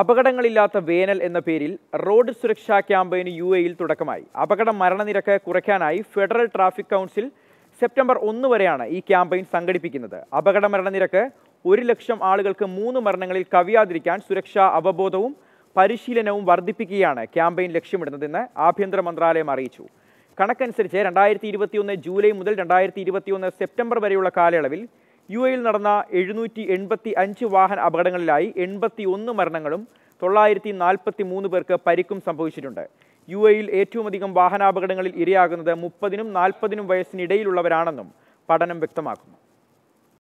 അപകടങ്ങളില്ലാത്ത വേനൽ എന്ന പേരിൽ റോഡ് സുരക്ഷാ ക്യാമ്പയിന് യു എയിൽ തുടക്കമായി അപകട മരണനിരക്ക് കുറയ്ക്കാനായി ഫെഡറൽ ട്രാഫിക് കൗൺസിൽ സെപ്റ്റംബർ ഒന്ന് വരെയാണ് ഈ ക്യാമ്പയിൻ സംഘടിപ്പിക്കുന്നത് അപകട മരണനിരക്ക് ഒരു ലക്ഷം ആളുകൾക്ക് മൂന്ന് മരണങ്ങളിൽ കവിയാതിരിക്കാൻ സുരക്ഷാ അവബോധവും പരിശീലനവും വർദ്ധിപ്പിക്കുകയാണ് ക്യാമ്പയിൻ ലക്ഷ്യമിടുന്നതെന്ന് ആഭ്യന്തര മന്ത്രാലയം അറിയിച്ചു കണക്കനുസരിച്ച് രണ്ടായിരത്തി ഇരുപത്തിയൊന്ന് ജൂലൈ മുതൽ രണ്ടായിരത്തി ഇരുപത്തിയൊന്ന് സെപ്റ്റംബർ വരെയുള്ള കാലയളവിൽ യു എയിൽ നടന്ന എഴുന്നൂറ്റി എൺപത്തി അഞ്ച് വാഹന അപകടങ്ങളിലായി എൺപത്തി ഒന്ന് മരണങ്ങളും തൊള്ളായിരത്തി നാൽപ്പത്തി മൂന്ന് പേർക്ക് പരിക്കും സംഭവിച്ചിട്ടുണ്ട് യു എയിൽ ഏറ്റവുമധികം വാഹനാപകടങ്ങളിൽ ഇരയാകുന്നത് മുപ്പതിനും നാൽപ്പതിനും വയസ്സിനിടയിലുള്ളവരാണെന്നും പഠനം വ്യക്തമാക്കുന്നു